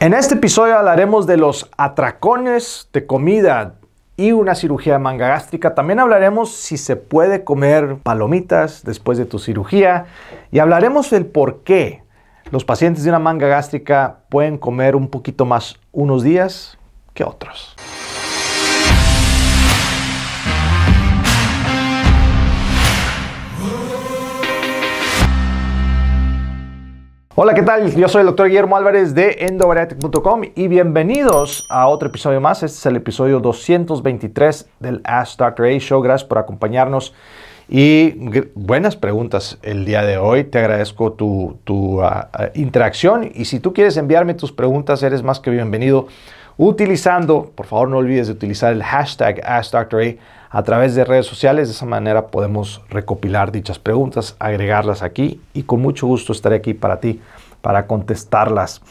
En este episodio hablaremos de los atracones de comida y una cirugía de manga gástrica. También hablaremos si se puede comer palomitas después de tu cirugía y hablaremos el por qué los pacientes de una manga gástrica pueden comer un poquito más unos días que otros. Hola, ¿qué tal? Yo soy el doctor Guillermo Álvarez de endobariatric.com y bienvenidos a otro episodio más. Este es el episodio 223 del Ask Dr. A Show. Gracias por acompañarnos y buenas preguntas el día de hoy. Te agradezco tu, ah, ah, interacción y si tú quieres enviarme tus preguntas, eres más que bienvenido utilizando, por favor no olvides de utilizar el hashtag Ask Dr. A a través de redes sociales. De esa manera podemos recopilar dichas preguntas, agregarlas aquí y con mucho gusto estaré aquí para ti, para contestarlas.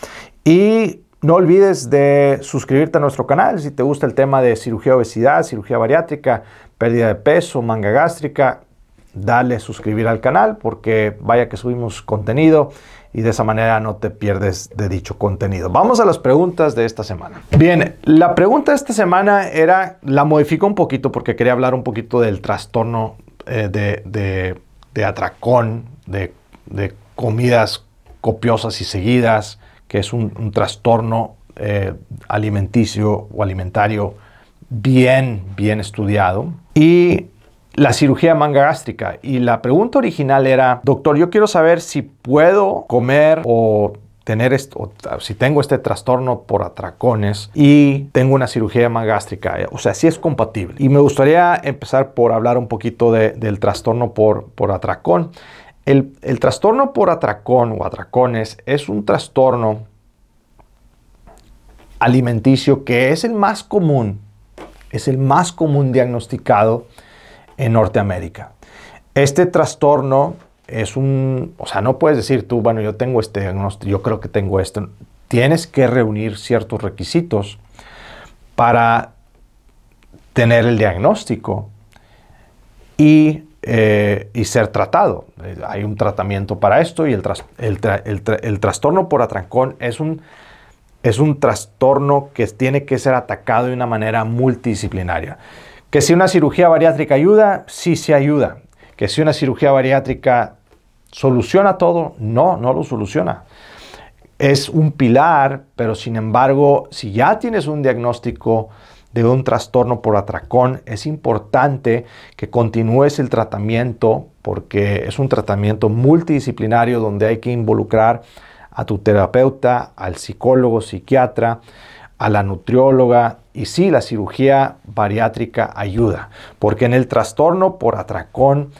Y no olvides de suscribirte a nuestro canal si te gusta el tema de cirugía obesidad, cirugía bariátrica, pérdida de peso, manga gástrica dale suscribir al canal porque vaya que subimos contenido y de esa manera no te pierdes de dicho contenido. Vamos a las preguntas de esta semana. Bien, la pregunta de esta semana era, la modifico un poquito porque quería hablar un poquito del trastorno eh, de, atracón, de, comidas copiosas y seguidas, que es un, trastorno eh, alimenticio o alimentario bien, bien estudiado. Y la cirugía manga gástrica. Y la pregunta original era, doctor, yo quiero saber si puedo comer o tener esto, si tengo este trastorno por atracones y tengo una cirugía magástrica, o sea, si es compatible. Y me gustaría empezar por hablar un poquito del trastorno por, por atracón. El, el, trastorno por atracón o atracones es un trastorno alimenticio que es el más común, es el más común diagnosticado en Norteamérica. Este trastorno es un, o sea, no puedes decir tú, bueno, yo tengo este diagnóstico, yo creo que tengo esto. Tienes que reunir ciertos requisitos para tener el diagnóstico y, eh, ser tratado. Hay un tratamiento para esto y el, trastorno por atrancón es un, es un trastorno que tiene que ser atacado de una manera multidisciplinaria. Que si una cirugía bariátrica ayuda, sí se ayuda. Que si una cirugía bariátrica soluciona todo, no, no lo soluciona. Es un pilar, pero sin embargo, si ya tienes un diagnóstico de un trastorno por atracón, es importante que continúes el tratamiento porque es un tratamiento multidisciplinario donde hay que involucrar a tu terapeuta, al psicólogo, psiquiatra, a la nutrióloga, y sí, la cirugía bariátrica ayuda, porque en el trastorno por atracón,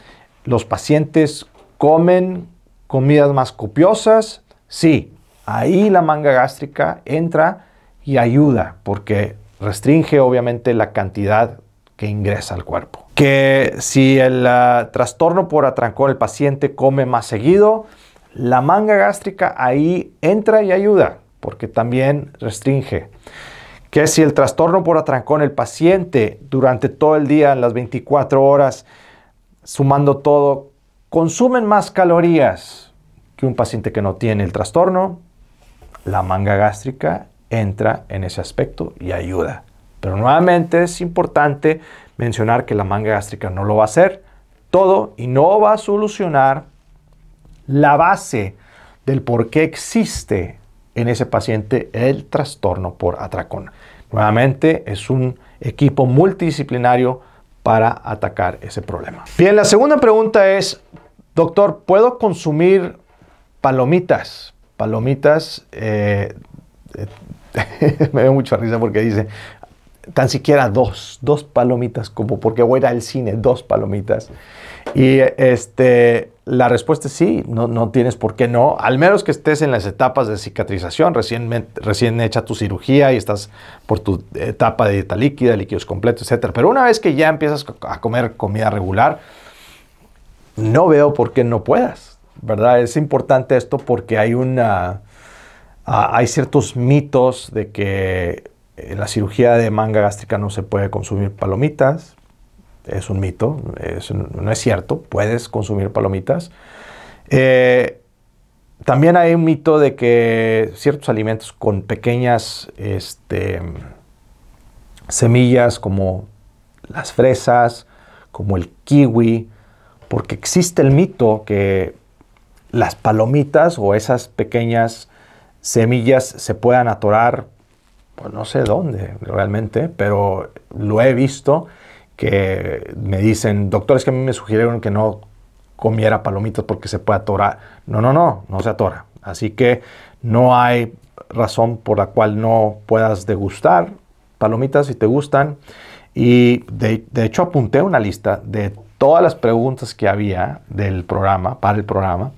los pacientes comen comidas más copiosas, sí, ahí la manga gástrica entra y ayuda, porque restringe obviamente la cantidad que ingresa al cuerpo. Que si el ah, trastorno por atracón, el paciente come más seguido, la manga gástrica ahí entra y ayuda, porque también restringe que si el trastorno por atrancón, el paciente durante todo el día, en las 24 horas, sumando todo, consumen más calorías que un paciente que no tiene el trastorno, la manga gástrica entra en ese aspecto y ayuda. Pero nuevamente es importante mencionar que la manga gástrica no lo va a hacer todo y no va a solucionar la base del por qué existe en ese paciente el trastorno por atracón. Nuevamente, es un equipo multidisciplinario para atacar ese problema. Bien, la segunda pregunta es, doctor, ¿puedo consumir palomitas? Palomitas, eh, eh, me veo mucha risa porque dice, tan siquiera dos, dos palomitas, como porque voy a ir al cine, dos palomitas. Y este, la respuesta es sí, no, tienes por qué no, al menos que estés en las etapas de cicatrización, recién, recién hecha tu cirugía y estás por tu etapa de dieta líquida, líquidos completos, etc. Pero una vez que ya empiezas a comer comida regular, no veo por qué no puedas, ¿verdad? Es importante esto porque hay una... hay ciertos mitos de que en eh, la cirugía de manga gástrica no se puede consumir palomitas, es un mito, no es cierto, puedes consumir palomitas. Eh, también hay un mito de que ciertos alimentos con pequeñas este, semillas como las fresas, como el kiwi, porque existe el mito que las palomitas o esas pequeñas semillas se puedan atorar pues no sé dónde realmente, pero lo he visto que me dicen, doctores que a mí me sugirieron que no comiera palomitas porque se puede atorar. No, no, no, no se atora. Así que no hay razón por la cual no puedas degustar palomitas si te gustan. Y de, de, hecho apunté una lista de todas las preguntas que había del programa, para el programa.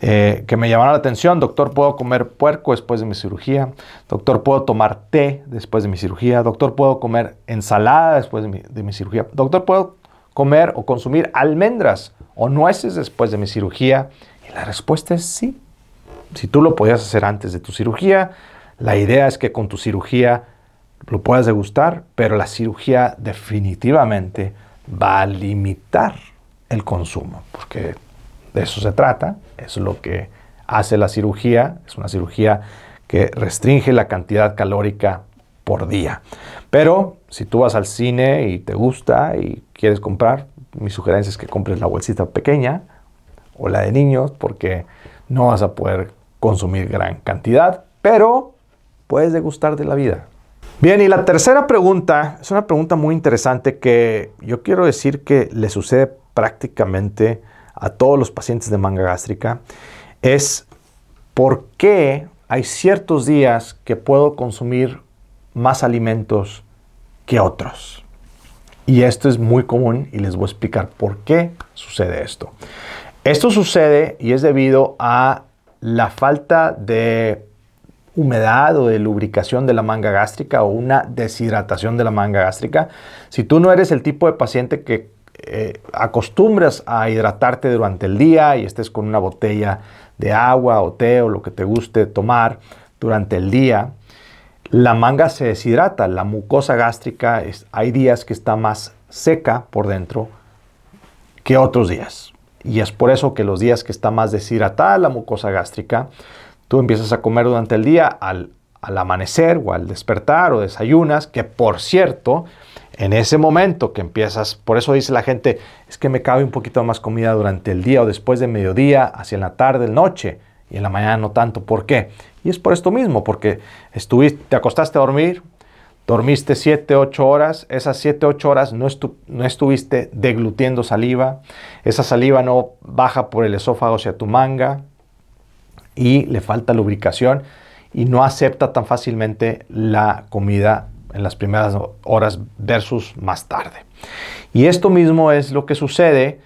Eh, que me llamaron la atención. Doctor, ¿puedo comer puerco después de mi cirugía? Doctor, ¿puedo tomar té después de mi cirugía? Doctor, ¿puedo comer ensalada después de mi, de mi cirugía? Doctor, ¿puedo comer o consumir almendras o nueces después de mi cirugía? Y la respuesta es sí. Si tú lo podías hacer antes de tu cirugía, la idea es que con tu cirugía lo puedas degustar, pero la cirugía definitivamente va a limitar el consumo, porque de eso se trata, es lo que hace la cirugía, es una cirugía que restringe la cantidad calórica por día. Pero si tú vas al cine y te gusta y quieres comprar, mi sugerencia es que compres la bolsita pequeña o la de niños porque no vas a poder consumir gran cantidad, pero puedes degustar de la vida. Bien, y la tercera pregunta es una pregunta muy interesante que yo quiero decir que le sucede prácticamente a todos los pacientes de manga gástrica es por qué hay ciertos días que puedo consumir más alimentos que otros. Y esto es muy común y les voy a explicar por qué sucede esto. Esto sucede y es debido a la falta de humedad o de lubricación de la manga gástrica o una deshidratación de la manga gástrica. Si tú no eres el tipo de paciente que eh, acostumbras a hidratarte durante el día y estés con una botella de agua o té o lo que te guste tomar durante el día, la manga se deshidrata, la mucosa gástrica es, hay días que está más seca por dentro que otros días. Y es por eso que los días que está más deshidratada la mucosa gástrica, tú empiezas a comer durante el día al amanecer o al despertar o desayunas, que por cierto, en ese momento que empiezas, por eso dice la gente, es que me cabe un poquito más comida durante el día o después de mediodía, hacia la tarde, noche y en la mañana no tanto. ¿Por qué? Y es por esto mismo, porque estuviste, te acostaste a dormir, dormiste 7, 8 horas, esas 7, 8 horas no, no, estuviste deglutiendo saliva, esa saliva no baja por el esófago hacia tu manga y le falta lubricación y no acepta tan fácilmente la comida en las primeras horas versus más tarde. Y esto mismo es lo que sucede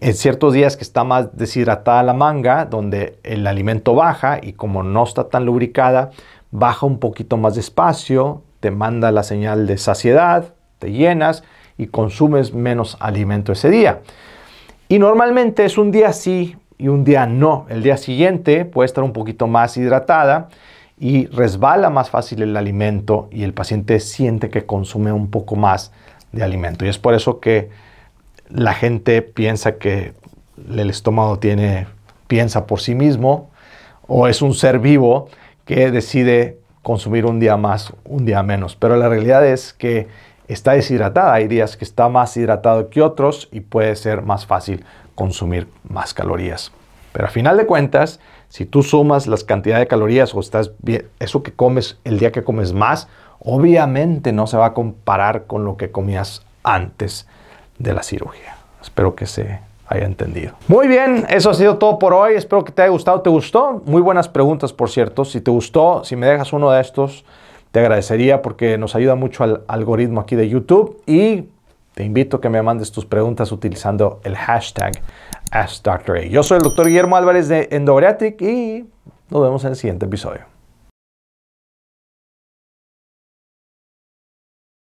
en ciertos días que está más deshidratada la manga, donde el alimento baja y como no está tan lubricada, baja un poquito más despacio, te manda la señal de saciedad, te llenas y consumes menos alimento ese día. Y normalmente es un día sí y un día no. El día siguiente puede estar un poquito más hidratada y resbala más fácil el alimento y el paciente siente que consume un poco más de alimento. Y es por eso que la gente piensa que el estómago tiene, piensa por sí mismo o es un ser vivo que decide consumir un día más, un día menos. Pero la realidad es que está deshidratada. Hay días que está más hidratado que otros y puede ser más fácil consumir más calorías. Pero a final de cuentas, si tú sumas las cantidades de calorías o estás bien, eso que comes el día que comes más, obviamente no se va a comparar con lo que comías antes de la cirugía. Espero que se haya entendido. Muy bien, eso ha sido todo por hoy. Espero que te haya gustado. ¿Te gustó? Muy buenas preguntas, por cierto. Si te gustó, si me dejas uno de estos, te agradecería porque nos ayuda mucho al algoritmo aquí de YouTube y te invito a que me mandes tus preguntas utilizando el hashtag AskDoctorA. Yo soy el doctor Guillermo Álvarez de Endobriatic y nos vemos en el siguiente episodio.